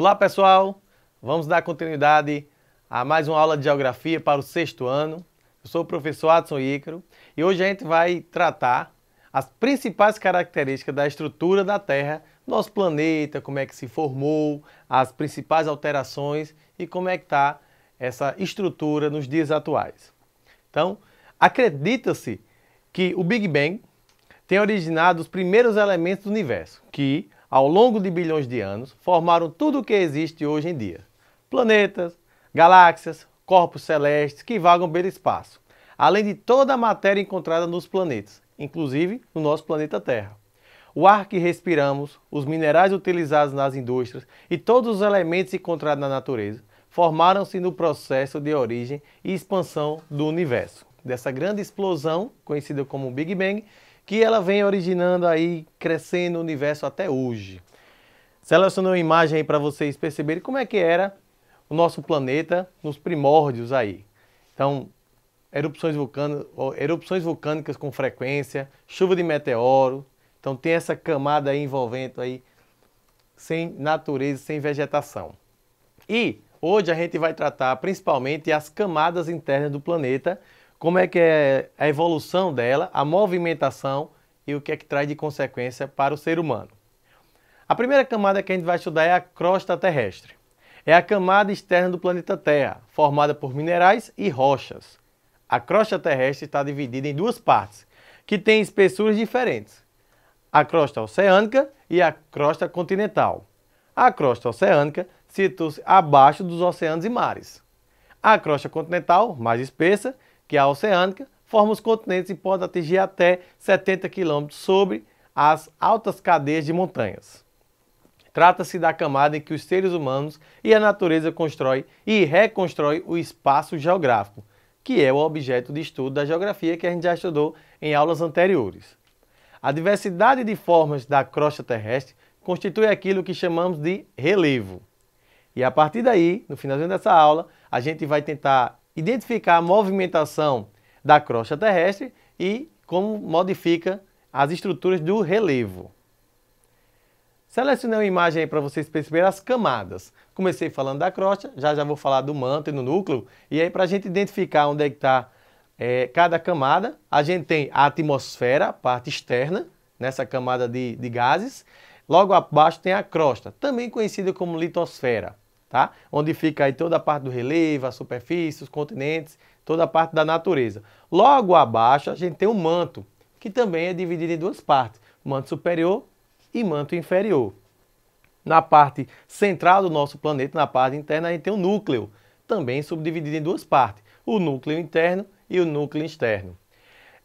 Olá, pessoal! Vamos dar continuidade a mais uma aula de Geografia para o sexto ano. Eu sou o professor Adson Ícaro e hoje a gente vai tratar as principais características da estrutura da Terra, nosso planeta, como é que se formou, as principais alterações e como é que está essa estrutura nos dias atuais. Então, acredita-se que o Big Bang tem originado os primeiros elementos do universo, que ao longo de bilhões de anos, formaram tudo o que existe hoje em dia: planetas, galáxias, corpos celestes que vagam pelo espaço, além de toda a matéria encontrada nos planetas, inclusive no nosso planeta Terra. O ar que respiramos, os minerais utilizados nas indústrias e todos os elementos encontrados na natureza formaram-se no processo de origem e expansão do universo, dessa grande explosão, conhecida como Big Bang, que ela vem originando aí, crescendo o universo até hoje. Selecionei uma imagem aí para vocês perceberem como é que era o nosso planeta nos primórdios aí. Então, erupções, vulcano, erupções vulcânicas com frequência, chuva de meteoro. Então tem essa camada aí envolvendo aí sem natureza, sem vegetação. E hoje a gente vai tratar principalmente as camadas internas do planeta, como é que é a evolução dela, a movimentação e o que é que traz de consequência para o ser humano. A primeira camada que a gente vai estudar é a crosta terrestre. É a camada externa do planeta Terra, formada por minerais e rochas. A crosta terrestre está dividida em duas partes, que têm espessuras diferentes: a crosta oceânica e a crosta continental. A crosta oceânica situa-se abaixo dos oceanos e mares. A crosta continental, mais espessa, que é a oceânica, forma os continentes e pode atingir até 70 km sobre as altas cadeias de montanhas. Trata-se da camada em que os seres humanos e a natureza constrói e reconstrói o espaço geográfico, que é o objeto de estudo da geografia que a gente já estudou em aulas anteriores. A diversidade de formas da crosta terrestre constitui aquilo que chamamos de relevo. E a partir daí, no finalzinho dessa aula, a gente vai tentar identificar a movimentação da crosta terrestre e como modifica as estruturas do relevo. Selecionei uma imagem para vocês perceberem as camadas. Comecei falando da crosta, já já vou falar do manto e do núcleo. E aí para a gente identificar onde é está é, cada camada, a gente tem a atmosfera, a parte externa, nessa camada de, de gases. Logo abaixo tem a crosta, também conhecida como litosfera tá? Onde fica aí toda a parte do relevo, a superfície, os continentes, toda a parte da natureza. Logo abaixo a gente tem o manto, que também é dividido em duas partes, manto superior e manto inferior. Na parte central do nosso planeta, na parte interna, a gente tem o núcleo, também subdividido em duas partes, o núcleo interno e o núcleo externo.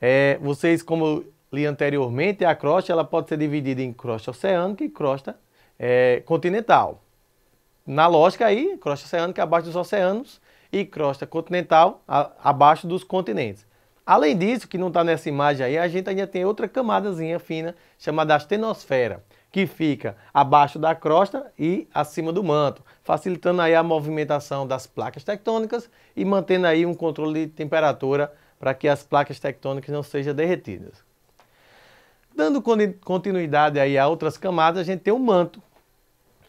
É, vocês, como li anteriormente, a crosta ela pode ser dividida em crosta oceânica e crosta é, continental na lógica aí, crosta oceânica é abaixo dos oceanos e crosta continental a, abaixo dos continentes. Além disso, que não está nessa imagem aí, a gente ainda tem outra camadazinha fina chamada astenosfera, que fica abaixo da crosta e acima do manto, facilitando aí a movimentação das placas tectônicas e mantendo aí um controle de temperatura para que as placas tectônicas não sejam derretidas. Dando continuidade aí a outras camadas, a gente tem o manto,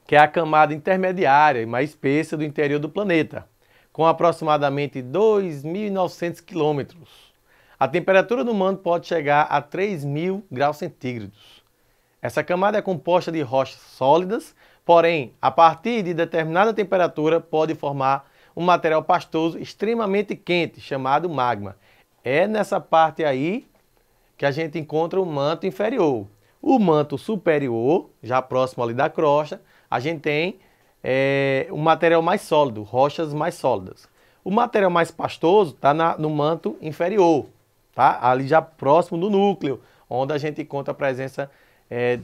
que é a camada intermediária e mais espessa do interior do planeta, com aproximadamente 2.900 quilômetros. A temperatura do manto pode chegar a 3.000 graus centígrados. Essa camada é composta de rochas sólidas, porém, a partir de determinada temperatura, pode formar um material pastoso extremamente quente, chamado magma. É nessa parte aí que a gente encontra o manto inferior. O manto superior, já próximo ali da crosta, a gente tem é, um material mais sólido, rochas mais sólidas. O material mais pastoso está no manto inferior, tá? ali já próximo do núcleo, onde a gente encontra a presença é,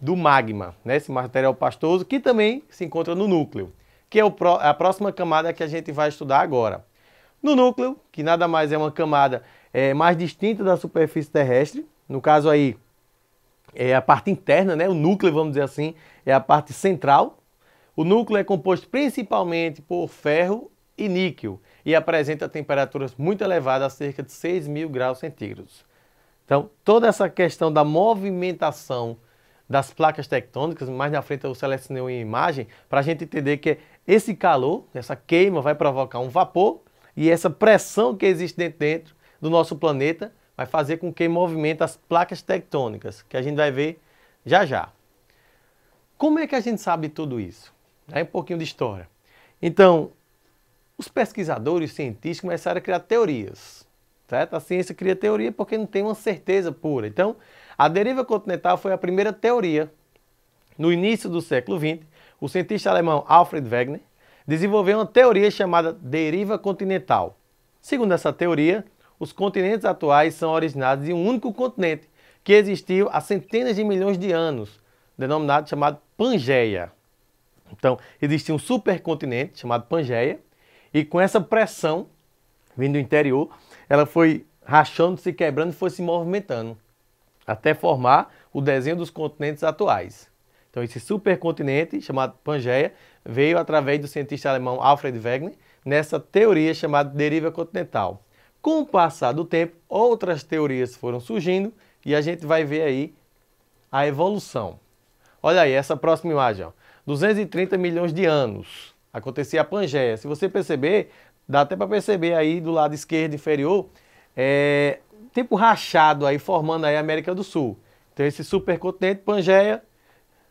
do magma, né? esse material pastoso que também se encontra no núcleo, que é pro, a próxima camada que a gente vai estudar agora. No núcleo, que nada mais é uma camada é, mais distinta da superfície terrestre, no caso aí é a parte interna, né? o núcleo, vamos dizer assim, é a parte central. O núcleo é composto principalmente por ferro e níquel e apresenta temperaturas muito elevadas, cerca de 6 mil graus centígrados. Então, toda essa questão da movimentação das placas tectônicas, mais na frente eu selecionei uma imagem, para a gente entender que esse calor, essa queima vai provocar um vapor e essa pressão que existe dentro, dentro do nosso planeta vai fazer com que movimente as placas tectônicas, que a gente vai ver já já. Como é que a gente sabe tudo isso? É um pouquinho de história. Então, os pesquisadores, os cientistas começaram a criar teorias. Certo? A ciência cria teoria porque não tem uma certeza pura. Então, a deriva continental foi a primeira teoria. No início do século XX, o cientista alemão Alfred Wegener desenvolveu uma teoria chamada deriva continental. Segundo essa teoria, os continentes atuais são originados de um único continente, que existiu há centenas de milhões de anos, denominado chamado Pangeia. Então, existia um supercontinente chamado Pangeia, e com essa pressão vindo do interior, ela foi rachando, se quebrando e foi se movimentando, até formar o desenho dos continentes atuais. Então, esse supercontinente, chamado Pangeia, veio através do cientista alemão Alfred Wegener, nessa teoria chamada deriva continental. Com o passar do tempo, outras teorias foram surgindo e a gente vai ver aí a evolução. Olha aí essa próxima imagem, ó. 230 milhões de anos acontecia a Pangeia. Se você perceber, dá até para perceber aí do lado esquerdo inferior, é, tipo rachado aí formando aí a América do Sul. Então esse supercontinente Pangeia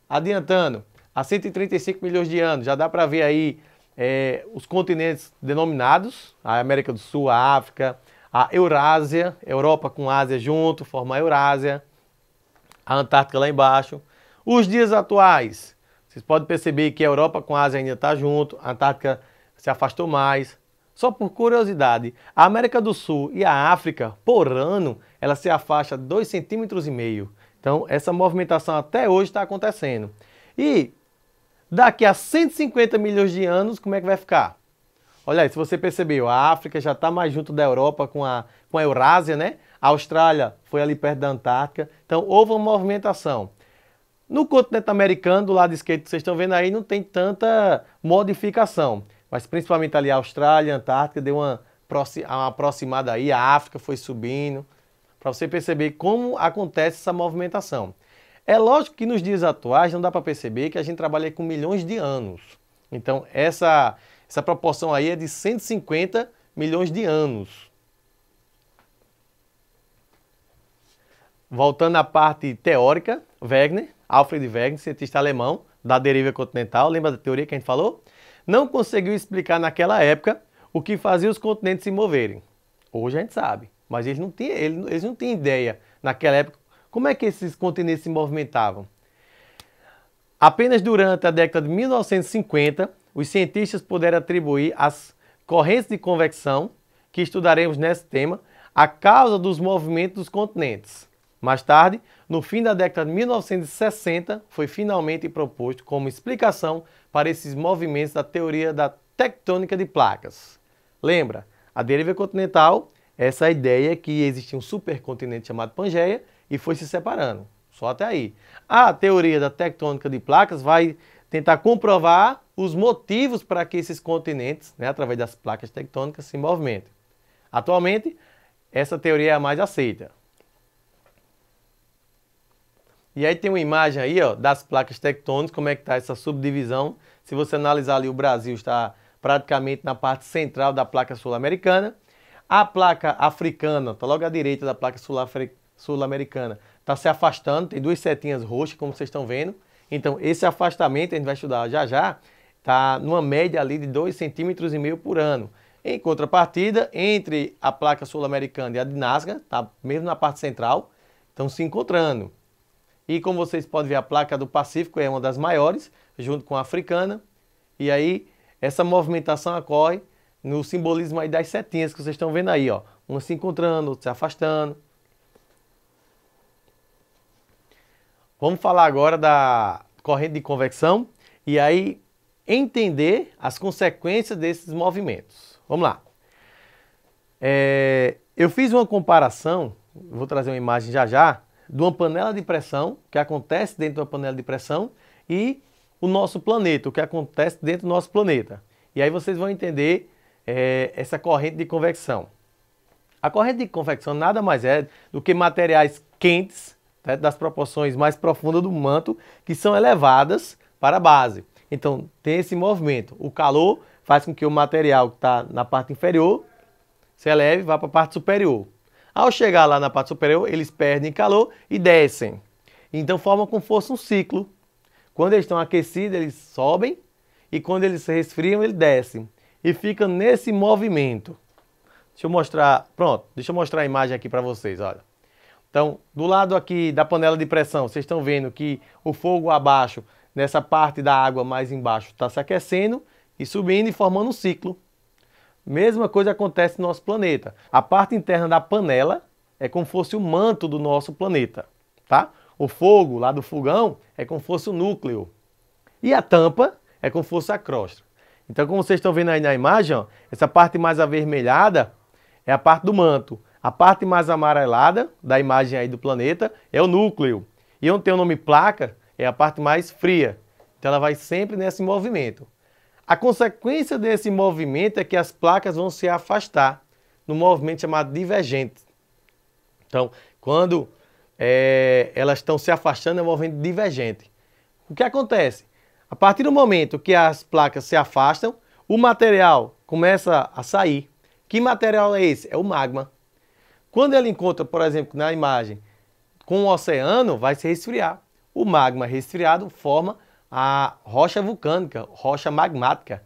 adiantando a 135 milhões de anos, já dá para ver aí é, os continentes denominados, a América do Sul, a África, a Eurásia, Europa com Ásia junto, forma a Eurásia, a Antártica lá embaixo. Os dias atuais, vocês podem perceber que a Europa com a Ásia ainda está junto, a Antártica se afastou mais. Só por curiosidade, a América do Sul e a África, por ano, ela se afasta 2,5 centímetros. Então, essa movimentação até hoje está acontecendo. E Daqui a 150 milhões de anos, como é que vai ficar? Olha aí, se você percebeu, a África já está mais junto da Europa com a, com a Eurásia, né? A Austrália foi ali perto da Antártica. Então, houve uma movimentação. No continente americano, do lado esquerdo que vocês estão vendo aí, não tem tanta modificação. Mas principalmente ali a Austrália, a Antártica, deu uma, uma aproximada aí, a África foi subindo. Para você perceber como acontece essa movimentação. É lógico que nos dias atuais não dá para perceber que a gente trabalha com milhões de anos. Então, essa, essa proporção aí é de 150 milhões de anos. Voltando à parte teórica, Wegener, Alfred Wegener, cientista alemão da deriva continental, lembra da teoria que a gente falou? Não conseguiu explicar naquela época o que fazia os continentes se moverem. Hoje a gente sabe, mas eles não tinham, eles não tinham ideia naquela época como é que esses continentes se movimentavam? Apenas durante a década de 1950, os cientistas puderam atribuir as correntes de convecção, que estudaremos nesse tema, a causa dos movimentos dos continentes. Mais tarde, no fim da década de 1960, foi finalmente proposto como explicação para esses movimentos da teoria da tectônica de placas. Lembra, a deriva continental, essa ideia que existia um supercontinente chamado Pangeia, e foi se separando. Só até aí. A teoria da tectônica de placas vai tentar comprovar os motivos para que esses continentes, né, através das placas tectônicas, se movimentem. Atualmente, essa teoria é a mais aceita. E aí tem uma imagem aí ó, das placas tectônicas, como é que está essa subdivisão. Se você analisar ali, o Brasil está praticamente na parte central da placa sul-americana. A placa africana está logo à direita da placa Sul-Americana está se afastando, tem duas setinhas roxas, como vocês estão vendo. Então, esse afastamento, a gente vai estudar já já, está numa média ali de 2,5 centímetros por ano. Em contrapartida, entre a placa sul-americana e a de Nazca, está mesmo na parte central, estão se encontrando. E como vocês podem ver, a placa do Pacífico é uma das maiores, junto com a africana. E aí, essa movimentação ocorre no simbolismo aí das setinhas que vocês estão vendo aí, ó. Uma se encontrando, outra se afastando, Vamos falar agora da corrente de convecção e aí entender as consequências desses movimentos. Vamos lá. É, eu fiz uma comparação, vou trazer uma imagem já já, de uma panela de pressão, que acontece dentro de uma panela de pressão, e o nosso planeta, o que acontece dentro do nosso planeta. E aí vocês vão entender é, essa corrente de convecção. A corrente de convecção nada mais é do que materiais quentes das proporções mais profundas do manto, que são elevadas para a base. Então, tem esse movimento. O calor faz com que o material que está na parte inferior se eleve e vá para a parte superior. Ao chegar lá na parte superior, eles perdem calor e descem. Então, formam como fosse um ciclo. Quando eles estão aquecidos, eles sobem e quando eles se resfriam, eles descem. E ficam nesse movimento. Deixa eu mostrar, pronto, deixa eu mostrar a imagem aqui para vocês, olha. Então, do lado aqui da panela de pressão, vocês estão vendo que o fogo abaixo, nessa parte da água mais embaixo, está se aquecendo e subindo e formando um ciclo. Mesma coisa acontece no nosso planeta. A parte interna da panela é como fosse o manto do nosso planeta, tá? O fogo lá do fogão é como fosse o núcleo. E a tampa é como fosse a crosta. Então, como vocês estão vendo aí na imagem, ó, essa parte mais avermelhada é a parte do manto. A parte mais amarelada da imagem aí do planeta é o núcleo. E onde tem o nome placa é a parte mais fria. Então ela vai sempre nesse movimento. A consequência desse movimento é que as placas vão se afastar no movimento chamado divergente. Então, quando é, elas estão se afastando, é um movimento divergente. O que acontece? A partir do momento que as placas se afastam, o material começa a sair. Que material é esse? É o magma. Quando ela encontra, por exemplo, na imagem, com o oceano, vai se resfriar. O magma resfriado forma a rocha vulcânica, rocha magmática.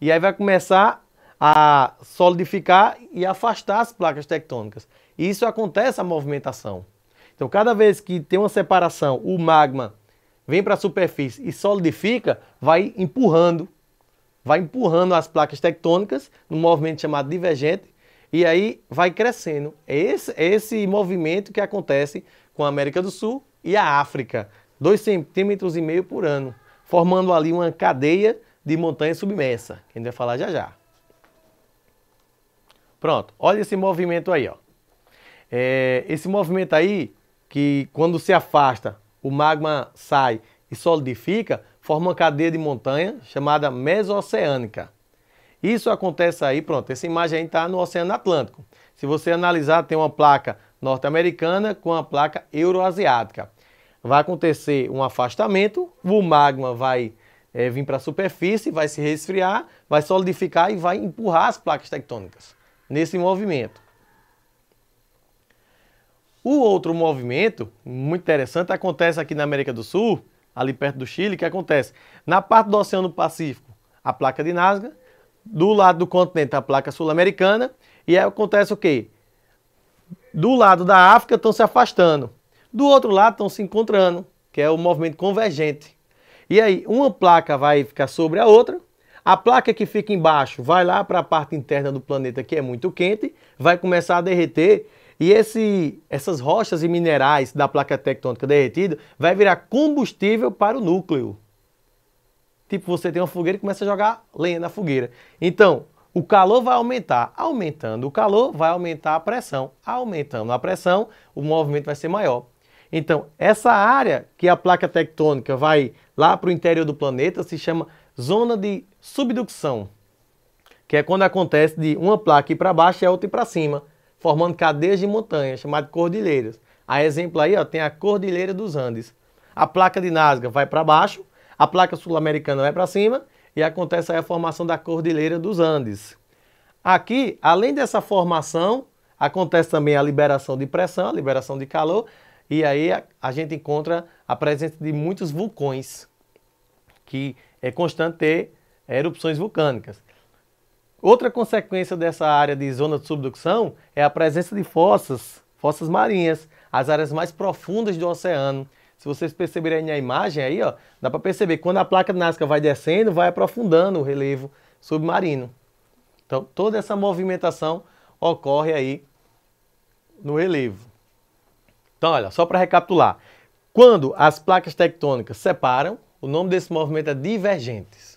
E aí vai começar a solidificar e afastar as placas tectônicas. E isso acontece a movimentação. Então, cada vez que tem uma separação, o magma vem para a superfície e solidifica, vai empurrando, vai empurrando as placas tectônicas num movimento chamado divergente e aí vai crescendo. É esse, é esse movimento que acontece com a América do Sul e a África. 2 centímetros e meio por ano, formando ali uma cadeia de montanha submersa, que a gente vai falar já já. Pronto, olha esse movimento aí, ó. É, esse movimento aí, que quando se afasta, o magma sai e solidifica, forma uma cadeia de montanha chamada mesoceânica. Isso acontece aí, pronto, essa imagem aí está no Oceano Atlântico. Se você analisar, tem uma placa norte-americana com a placa euroasiática. Vai acontecer um afastamento, o magma vai é, vir para a superfície, vai se resfriar, vai solidificar e vai empurrar as placas tectônicas nesse movimento. O outro movimento, muito interessante, acontece aqui na América do Sul, ali perto do Chile, que acontece na parte do Oceano Pacífico, a placa de Nazca, do lado do continente a placa sul-americana, e aí acontece o quê? Do lado da África estão se afastando, do outro lado estão se encontrando, que é o movimento convergente. E aí uma placa vai ficar sobre a outra, a placa que fica embaixo vai lá para a parte interna do planeta que é muito quente, vai começar a derreter e esse, essas rochas e minerais da placa tectônica derretida vai virar combustível para o núcleo. Tipo, você tem uma fogueira e começa a jogar lenha na fogueira. Então, o calor vai aumentar. Aumentando o calor, vai aumentar a pressão. Aumentando a pressão, o movimento vai ser maior. Então, essa área que é a placa tectônica vai lá para o interior do planeta se chama zona de subdução, que é quando acontece de uma placa ir para baixo e a outra ir para cima, formando cadeias de montanhas, chamadas cordilheiras. A exemplo aí ó, tem a Cordilheira dos Andes. A placa de Nazca vai para baixo a placa sul-americana vai para cima e acontece a formação da Cordilheira dos Andes. Aqui, além dessa formação, acontece também a liberação de pressão, a liberação de calor, e aí a, a gente encontra a presença de muitos vulcões, que é constante ter erupções vulcânicas. Outra consequência dessa área de zona de subdução é a presença de fossas, fossas marinhas, as áreas mais profundas do oceano, se vocês perceberem a imagem aí, ó, dá para perceber quando a placa de Nazca vai descendo, vai aprofundando o relevo submarino. Então, toda essa movimentação ocorre aí no relevo. Então, olha, só para recapitular. Quando as placas tectônicas separam, o nome desse movimento é divergentes.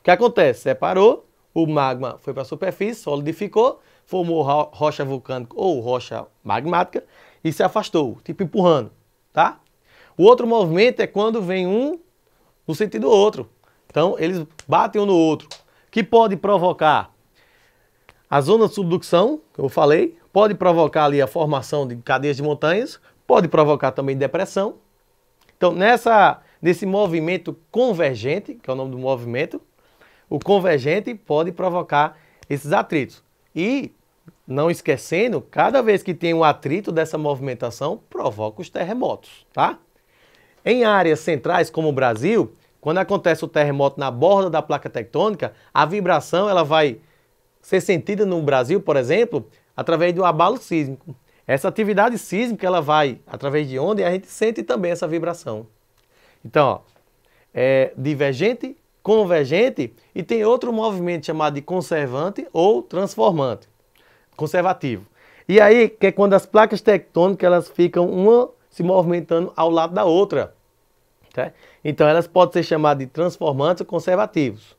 O que acontece? Separou, o magma foi para a superfície, solidificou, formou rocha vulcânica ou rocha magmática e se afastou, tipo empurrando, tá? O outro movimento é quando vem um no sentido outro. Então, eles batem um no outro, que pode provocar a zona de subdução, que eu falei, pode provocar ali a formação de cadeias de montanhas, pode provocar também depressão. Então, nessa, nesse movimento convergente, que é o nome do movimento, o convergente pode provocar esses atritos. E, não esquecendo, cada vez que tem um atrito dessa movimentação, provoca os terremotos, tá? Em áreas centrais como o Brasil, quando acontece o terremoto na borda da placa tectônica, a vibração ela vai ser sentida no Brasil, por exemplo, através do abalo sísmico. Essa atividade sísmica ela vai através de onda e a gente sente também essa vibração. Então, ó, é divergente, convergente e tem outro movimento chamado de conservante ou transformante, conservativo. E aí que é quando as placas tectônicas elas ficam uma se movimentando ao lado da outra. Tá? Então, elas podem ser chamadas de transformantes ou conservativos,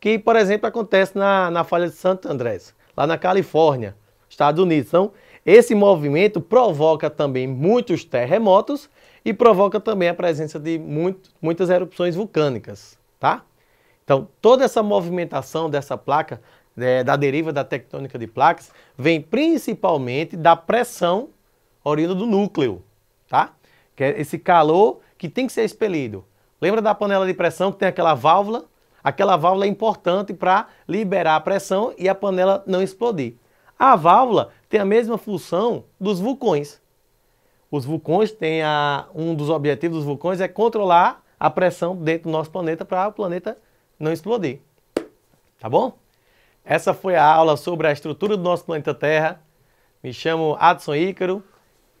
que, por exemplo, acontece na, na falha de Santo Andrés, lá na Califórnia, Estados Unidos. Então, esse movimento provoca também muitos terremotos e provoca também a presença de muito, muitas erupções vulcânicas, tá? Então, toda essa movimentação dessa placa, é, da deriva da tectônica de placas, vem principalmente da pressão oriunda do núcleo, tá? Que é esse calor que tem que ser expelido. Lembra da panela de pressão que tem aquela válvula? Aquela válvula é importante para liberar a pressão e a panela não explodir. A válvula tem a mesma função dos vulcões. Os vulcões têm a, um dos objetivos dos vulcões é controlar a pressão dentro do nosso planeta para o planeta não explodir. Tá bom? Essa foi a aula sobre a estrutura do nosso planeta Terra. Me chamo Adson Ícaro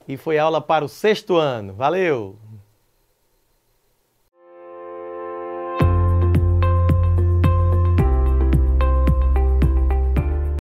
e foi aula para o sexto ano. Valeu!